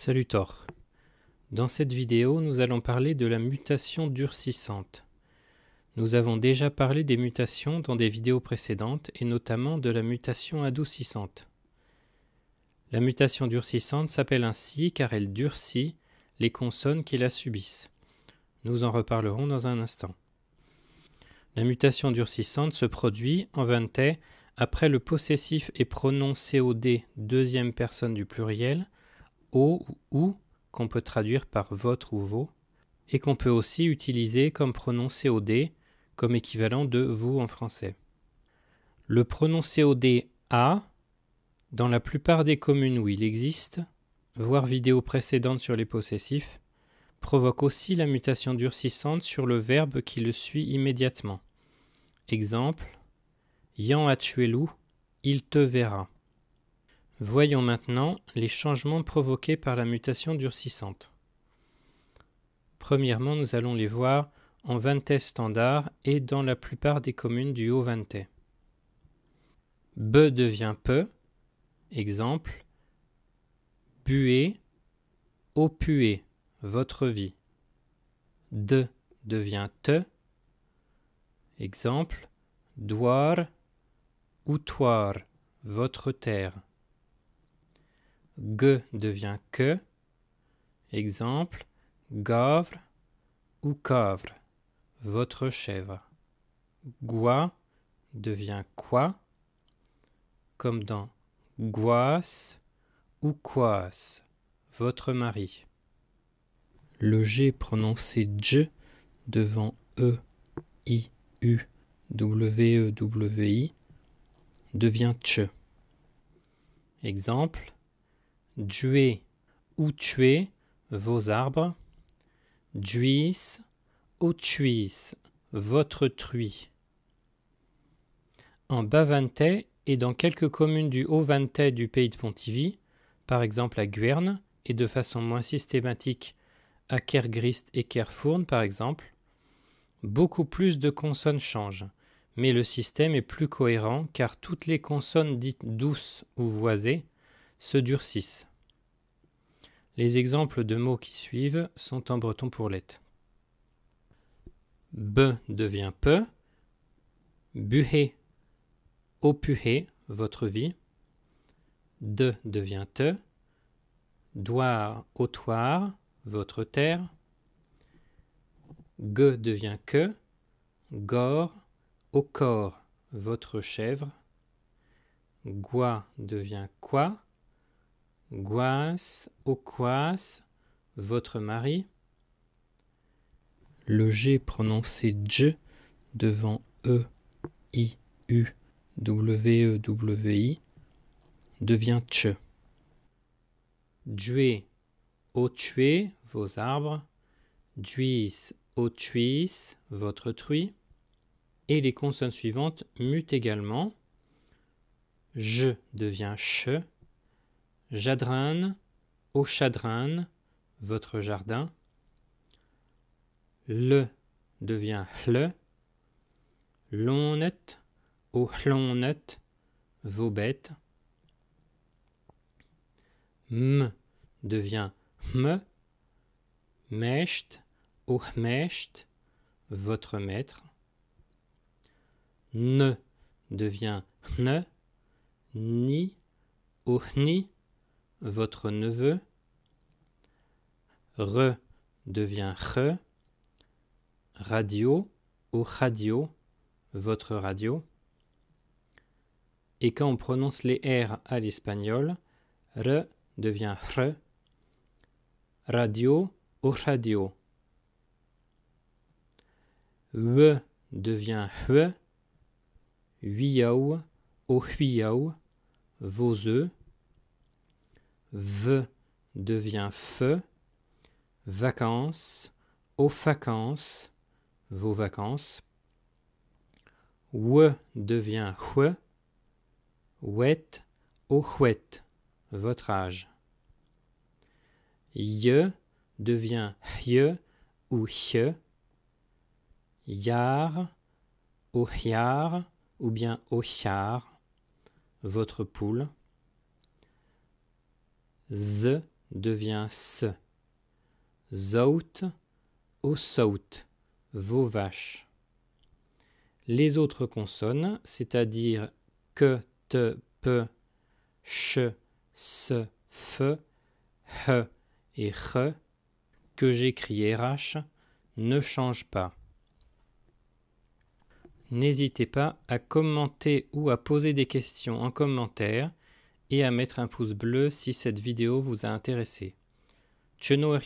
Salut Thor. Dans cette vidéo, nous allons parler de la mutation durcissante. Nous avons déjà parlé des mutations dans des vidéos précédentes et notamment de la mutation adoucissante. La mutation durcissante s'appelle ainsi car elle durcit les consonnes qui la subissent. Nous en reparlerons dans un instant. La mutation durcissante se produit en vingt après le possessif et pronom COD deuxième personne du pluriel O ou, ou qu'on peut traduire par votre ou vos, et qu'on peut aussi utiliser comme prononcé au « COD, comme équivalent de vous en français. Le prononcé au « COD a, dans la plupart des communes où il existe, voire vidéo précédente sur les possessifs, provoque aussi la mutation durcissante sur le verbe qui le suit immédiatement. Exemple Yan a tué loup, il te verra. Voyons maintenant les changements provoqués par la mutation durcissante. Premièrement, nous allons les voir en Vantais standard et dans la plupart des communes du Haut Vantais. Be devient peu, exemple, buer, opué, votre vie. De devient te, exemple, doir, outoir, votre terre. G devient que. Exemple, gavre ou cavre, votre chèvre. Gua devient quoi, comme dans guas ou quas, votre mari. Le G prononcé J devant E, I, U, W, E, W, I devient tch ». Exemple duer ou tuer vos arbres, Juis » ou Tuis » votre truie. En bas et dans quelques communes du haut Vantais du pays de Pontivy, par exemple à Guerne et de façon moins systématique à Kergrist et Kerfourne par exemple, beaucoup plus de consonnes changent, mais le système est plus cohérent car toutes les consonnes dites douces ou voisées se durcissent. Les exemples de mots qui suivent sont en breton pour l'être. Be devient peu. Buhé, opuhé, votre vie. De devient te. Doir, otoar, votre terre. Ge devient que. Gore, au corps, votre chèvre. Gua devient quoi Guas, Oquas, votre mari. Le G prononcé J devant E, I, U, W, E, W, I devient Tch. Dué, au tué, vos arbres. Duis, au tuis, votre truie. Et les consonnes suivantes mutent également. Je devient ch Jadran, au chadran, votre jardin. Le devient le. L'onnet, au hlonnet, vos bêtes. M devient me. Mest, au mest, votre maître. Ne devient ne. Ni, au ni, votre neveu. Re devient re, radio ou radio, votre radio. Et quand on prononce les R à l'espagnol, re devient re, radio ou radio. W devient e huyao au huyao, vos œufs. V devient feu, vacances, aux vacances, vos vacances. W devient hue, ouette, au chouette, votre âge. Ye devient hye ou hye. Yar, au hiar » ou bien au votre poule. Z devient S. Zout au saut, vos vaches. Les autres consonnes, c'est-à-dire que, te, p »,« ch, s »,« f »,« h » et re, que j'écris RH, ne changent pas. N'hésitez pas à commenter ou à poser des questions en commentaire et à mettre un pouce bleu si cette vidéo vous a intéressé. Tcheno